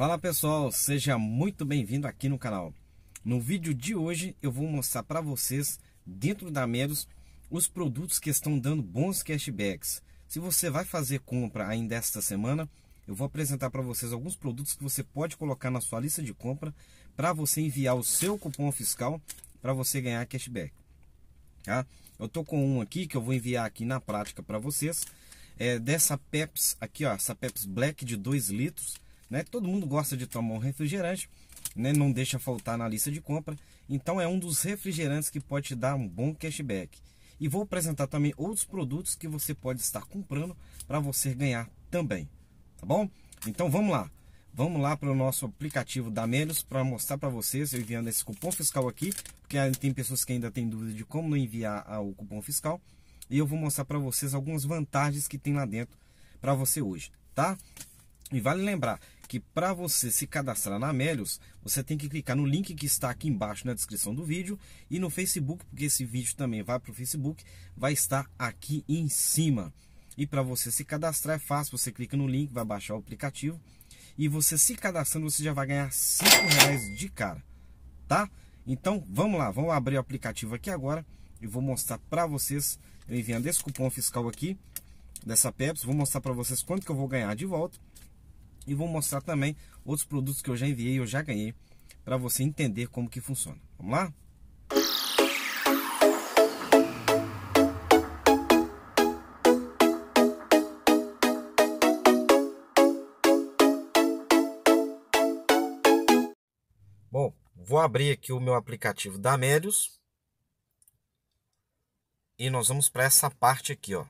Fala pessoal, seja muito bem-vindo aqui no canal. No vídeo de hoje eu vou mostrar para vocês, dentro da Meros, os produtos que estão dando bons cashbacks. Se você vai fazer compra ainda esta semana, eu vou apresentar para vocês alguns produtos que você pode colocar na sua lista de compra para você enviar o seu cupom fiscal para você ganhar cashback. Tá? Eu tô com um aqui que eu vou enviar aqui na prática para vocês. É dessa Peps aqui, ó, essa Peps Black de 2 litros né? Todo mundo gosta de tomar um refrigerante, né? Não deixa faltar na lista de compra. Então é um dos refrigerantes que pode te dar um bom cashback. E vou apresentar também outros produtos que você pode estar comprando para você ganhar também, tá bom? Então vamos lá. Vamos lá para o nosso aplicativo da Menos para mostrar para vocês, eu enviando esse cupom fiscal aqui, porque tem pessoas que ainda têm dúvida de como enviar o cupom fiscal. E eu vou mostrar para vocês algumas vantagens que tem lá dentro para você hoje, tá? E vale lembrar que para você se cadastrar na Melios, você tem que clicar no link que está aqui embaixo na descrição do vídeo e no Facebook, porque esse vídeo também vai para o Facebook, vai estar aqui em cima. E para você se cadastrar é fácil, você clica no link, vai baixar o aplicativo e você se cadastrando você já vai ganhar 5 reais de cara, tá? Então vamos lá, vamos abrir o aplicativo aqui agora e vou mostrar para vocês, eu enviando esse cupom fiscal aqui dessa Pepsi, vou mostrar para vocês quanto que eu vou ganhar de volta e vou mostrar também outros produtos que eu já enviei, eu já ganhei, para você entender como que funciona. Vamos lá? Bom, vou abrir aqui o meu aplicativo da Médios e nós vamos para essa parte aqui, ó.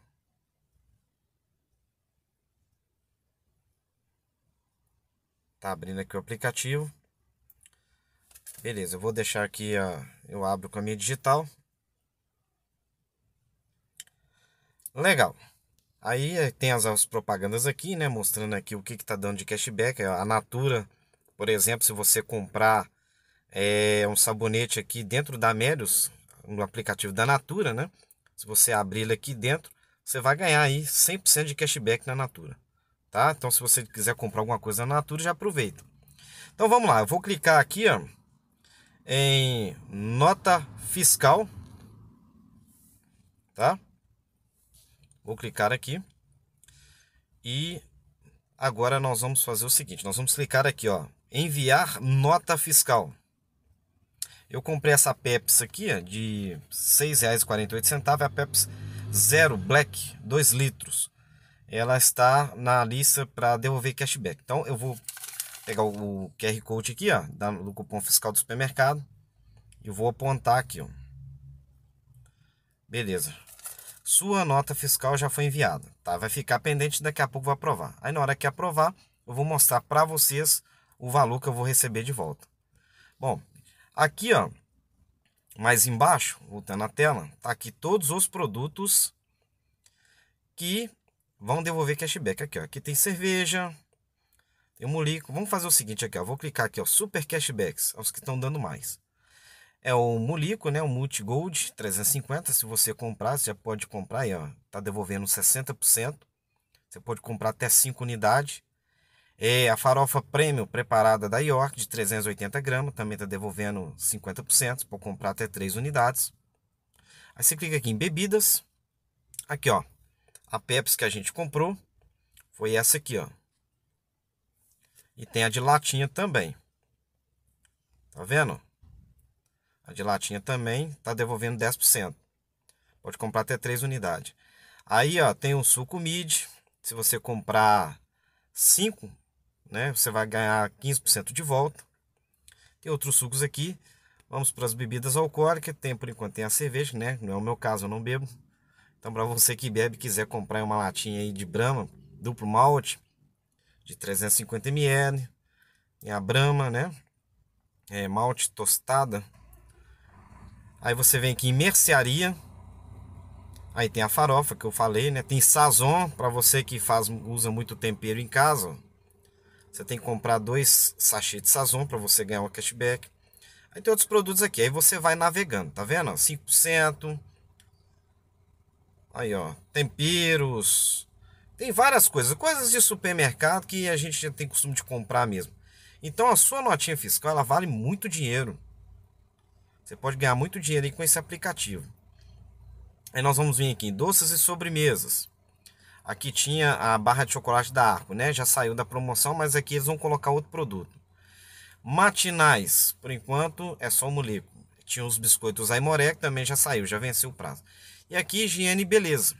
Tá abrindo aqui o aplicativo. Beleza, eu vou deixar aqui, a, eu abro com a minha digital. Legal. Aí eh, tem as, as propagandas aqui, né? Mostrando aqui o que, que tá dando de cashback. É, a Natura, por exemplo, se você comprar é, um sabonete aqui dentro da Melios, no aplicativo da Natura, né? Se você abrir ele aqui dentro, você vai ganhar aí 100% de cashback na Natura tá? Então se você quiser comprar alguma coisa na Natura, já aproveita. Então vamos lá, eu vou clicar aqui, ó, em nota fiscal, tá? Vou clicar aqui e agora nós vamos fazer o seguinte, nós vamos clicar aqui, ó, enviar nota fiscal. Eu comprei essa Pepsi aqui, ó, de R$ 6,48, a Pepsi Zero Black, 2 litros ela está na lista para devolver cashback. Então eu vou pegar o QR Code aqui, ó, do cupom fiscal do supermercado e vou apontar aqui, ó. Beleza. Sua nota fiscal já foi enviada, tá? Vai ficar pendente, daqui a pouco vou aprovar. Aí na hora que aprovar, eu vou mostrar para vocês o valor que eu vou receber de volta. Bom, aqui, ó, mais embaixo, voltando na tela, tá aqui todos os produtos que Vão devolver cashback aqui, ó. Aqui tem cerveja, tem Mulico. Vamos fazer o seguinte aqui, ó. Vou clicar aqui, ó, super cashbacks, aos que estão dando mais. É o Mulico, né? O Multi Gold 350, se você comprar, você já pode comprar aí, ó. Tá devolvendo 60%. Você pode comprar até 5 unidades. É a farofa premium preparada da York de 380 gramas, também está devolvendo 50%, pode comprar até 3 unidades. Aí você clica aqui em bebidas. Aqui, ó. A Pepsi que a gente comprou foi essa aqui, ó. E tem a de latinha também. Tá vendo? A de latinha também tá devolvendo 10%. Pode comprar até 3 unidades. Aí, ó, tem um suco mid. Se você comprar 5, né, você vai ganhar 15% de volta. Tem outros sucos aqui. Vamos para as bebidas alcoólicas. Tem, por enquanto, tem a cerveja, né? Não é o meu caso, eu não bebo. Então, para você que bebe quiser comprar uma latinha aí de Brahma, duplo malte, de 350 ml, e a Brahma, né? É, malte tostada. Aí você vem aqui em mercearia. Aí tem a farofa que eu falei, né? Tem sazon para você que faz usa muito tempero em casa. Você tem que comprar dois sachês de sazon para você ganhar um cashback. Aí tem outros produtos aqui. Aí você vai navegando, tá vendo? 5%, Aí, ó, temperos. Tem várias coisas, coisas de supermercado que a gente já tem costume de comprar mesmo. Então a sua notinha fiscal ela vale muito dinheiro. Você pode ganhar muito dinheiro aí com esse aplicativo. Aí nós vamos vir aqui em doces e sobremesas. Aqui tinha a barra de chocolate da Arco, né? Já saiu da promoção, mas aqui eles vão colocar outro produto. Matinais, por enquanto é só o moleco Tinha os biscoitos Aimoré que também já saiu, já venceu o prazo. E aqui higiene e beleza.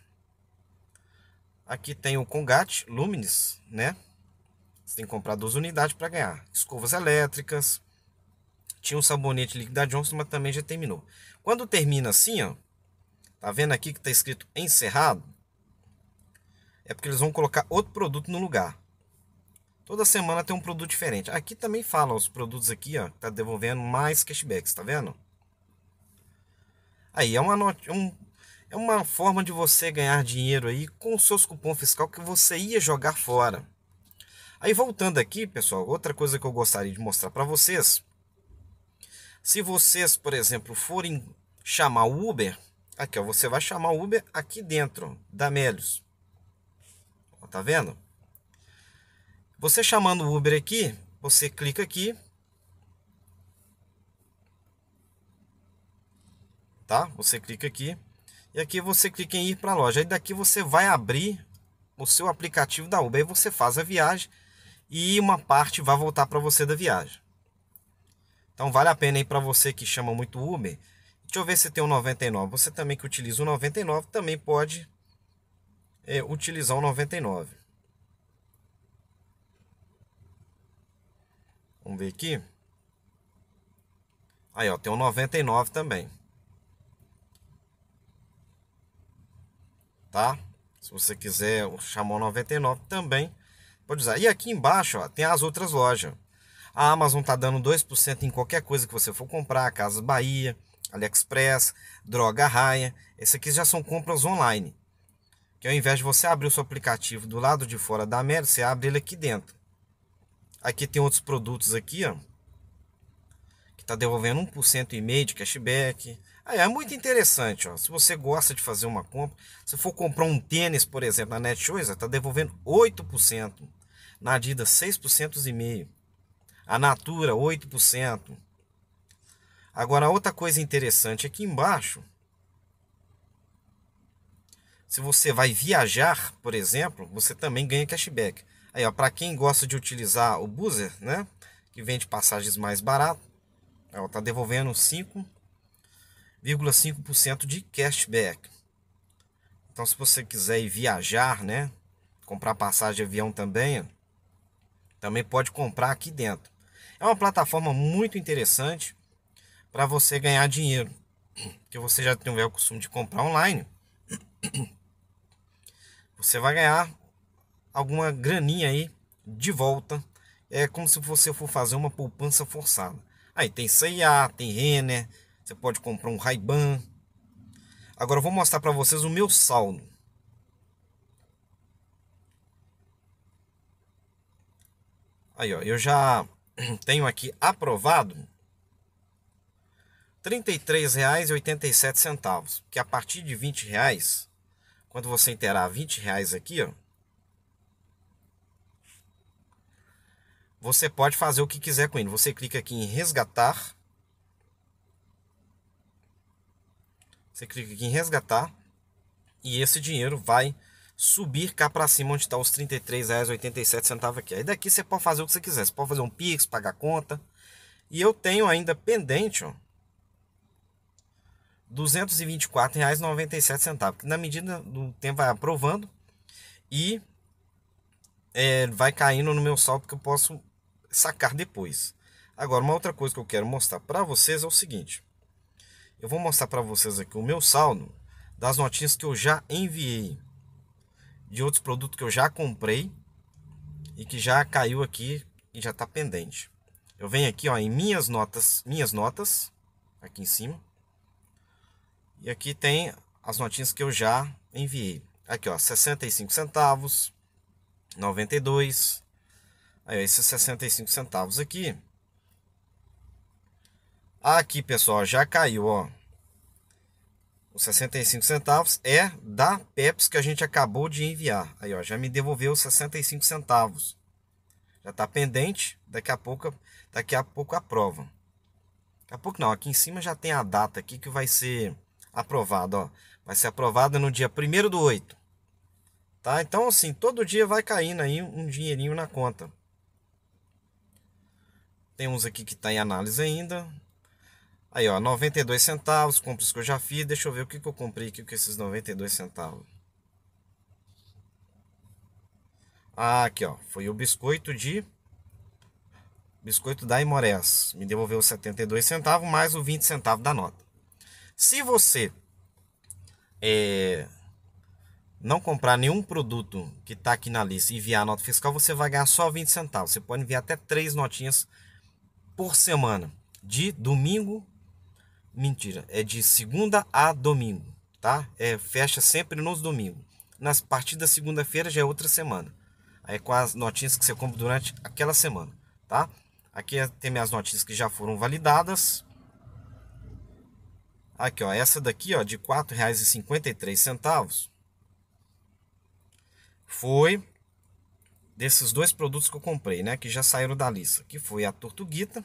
Aqui tem o Congate Lumines, né? Você tem que comprar duas unidades para ganhar. Escovas elétricas. Tinha um sabonete líquido da Johnson, mas também já terminou. Quando termina assim, ó. Tá vendo aqui que tá escrito encerrado? É porque eles vão colocar outro produto no lugar. Toda semana tem um produto diferente. Aqui também fala os produtos aqui, ó, tá devolvendo mais cashbacks, tá vendo? Aí é uma not... um é uma forma de você ganhar dinheiro aí com seus cupom fiscal que você ia jogar fora. Aí voltando aqui, pessoal, outra coisa que eu gostaria de mostrar para vocês. Se vocês, por exemplo, forem chamar o Uber, aqui ó, você vai chamar o Uber aqui dentro da Melios. tá vendo? Você chamando o Uber aqui, você clica aqui. Tá? Você clica aqui. E aqui você clica em ir para a loja. e daqui você vai abrir o seu aplicativo da Uber. Aí você faz a viagem e uma parte vai voltar para você da viagem. Então vale a pena aí para você que chama muito Uber. Deixa eu ver se tem o um 99. Você também que utiliza o 99 também pode é, utilizar o 99. Vamos ver aqui. Aí, ó, tem um 99 também. tá? Se você quiser o Chamon 99 também pode usar. E aqui embaixo ó, tem as outras lojas. A Amazon tá dando 2% em qualquer coisa que você for comprar, Casas Bahia, AliExpress, Droga Raia. esse aqui já são compras online. Que ao invés de você abrir o seu aplicativo do lado de fora da América, você abre ele aqui dentro. Aqui tem outros produtos aqui, ó está devolvendo cento e meio de cashback. aí é muito interessante, ó. Se você gosta de fazer uma compra, se for comprar um tênis, por exemplo, na Netshoes, está devolvendo 8%, na Adidas 6% e meio, a Natura 8%. Agora outra coisa interessante aqui é embaixo, se você vai viajar, por exemplo, você também ganha cashback. Aí, ó, para quem gosta de utilizar o Boozer, né, que vende passagens mais baratas, ela está devolvendo 5,5% de cashback. Então, se você quiser ir viajar, né? Comprar passagem de avião também, também pode comprar aqui dentro. É uma plataforma muito interessante para você ganhar dinheiro, que você já tiver o costume de comprar online. Você vai ganhar alguma graninha aí de volta. É como se você for fazer uma poupança forçada. Aí tem C&A, tem Renner, você pode comprar um Ray-Ban. Agora eu vou mostrar para vocês o meu saldo. Aí, ó, eu já tenho aqui aprovado R$ 33,87, que a partir de R$ 20, reais, quando você inteirar R$ 20 reais aqui, ó, você pode fazer o que quiser com ele. Você clica aqui em resgatar. Você clica aqui em resgatar e esse dinheiro vai subir cá para cima onde está os R$ 33,87 aqui. Aí daqui você pode fazer o que você quiser. Você pode fazer um Pix, pagar conta. E eu tenho ainda pendente, R$ 224,97, que na medida do tempo vai aprovando e é, vai caindo no meu saldo, porque eu posso sacar depois. Agora, uma outra coisa que eu quero mostrar para vocês é o seguinte. Eu vou mostrar para vocês aqui o meu saldo das notinhas que eu já enviei. De outros produtos que eu já comprei e que já caiu aqui e já está pendente. Eu venho aqui ó, em minhas notas, minhas notas, aqui em cima. E aqui tem as notinhas que eu já enviei. Aqui ó, 65 centavos, 92, Aí, esses 65 centavos aqui. Aqui, pessoal, já caiu, ó. Os 65 centavos é da Pepsi que a gente acabou de enviar. Aí, ó, já me devolveu os 65 centavos. Já tá pendente, daqui a pouco, daqui a pouco aprova. Daqui a pouco não, aqui em cima já tem a data aqui que vai ser aprovado, ó. Vai ser aprovada no dia 1 do 8. Tá? Então, assim, todo dia vai caindo aí um dinheirinho na conta. Tem uns aqui que está em análise ainda. Aí, ó, 92 centavos, compras que eu já fiz. Deixa eu ver o que, que eu comprei aqui com esses 92 centavos. Ah, aqui, ó, foi o biscoito de... Biscoito da Imores. Me devolveu os 72 centavos, mais o 20 centavos da nota. Se você é, não comprar nenhum produto que está aqui na lista e enviar a nota fiscal, você vai ganhar só 20 centavos. Você pode enviar até três notinhas por semana, de domingo, mentira, é de segunda a domingo, tá? É fecha sempre nos domingos. Nas partidas da segunda-feira já é outra semana. Aí com as notinhas que você compra durante aquela semana, tá? Aqui é, tem minhas notinhas que já foram validadas. Aqui, ó, essa daqui, ó, de R$ 4,53 foi desses dois produtos que eu comprei, né? Que já saíram da lista, que foi a Tortuguita,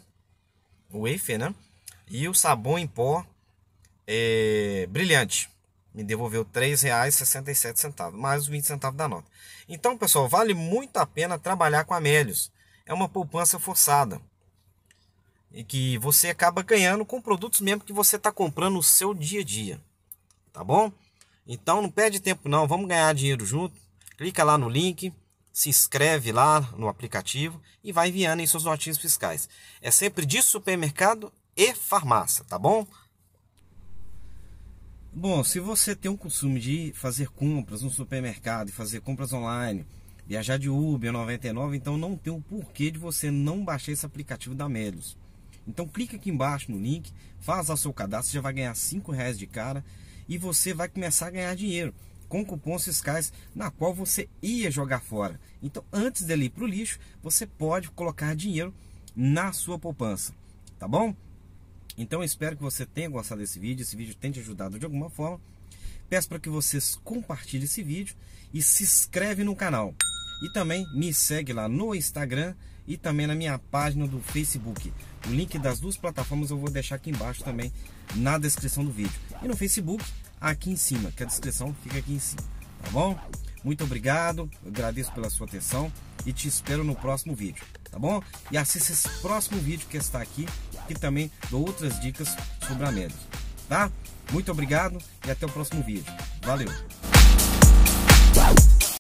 o wafer, né? E o sabão em pó é, brilhante. Me devolveu R$ 3,67, mais os 20 centavos da nota. Então, pessoal, vale muito a pena trabalhar com Amélios. É uma poupança forçada. E que você acaba ganhando com produtos mesmo que você está comprando no seu dia a dia. Tá bom? Então não perde tempo não, vamos ganhar dinheiro junto. Clica lá no link se inscreve lá no aplicativo e vai enviando em suas notinhas fiscais. É sempre de supermercado e farmácia, tá bom? Bom, se você tem o costume de fazer compras no supermercado e fazer compras online, viajar de Uber 99, então não tem o porquê de você não baixar esse aplicativo da Melios. Então clica aqui embaixo no link, faz o seu cadastro, já vai ganhar R$ reais de cara e você vai começar a ganhar dinheiro com cupons fiscais na qual você ia jogar fora. Então, antes dele ir para o lixo, você pode colocar dinheiro na sua poupança, tá bom? Então, espero que você tenha gostado desse vídeo, esse vídeo tenha te ajudado de alguma forma. Peço para que vocês compartilhem esse vídeo e se inscreve no canal. E também me segue lá no Instagram e também na minha página do Facebook. O link das duas plataformas eu vou deixar aqui embaixo também na descrição do vídeo. E no Facebook aqui em cima, que a descrição fica aqui em cima, tá bom? Muito obrigado, agradeço pela sua atenção e te espero no próximo vídeo, tá bom? E assista esse próximo vídeo que está aqui, que também dou outras dicas sobre a média, tá? Muito obrigado e até o próximo vídeo. Valeu!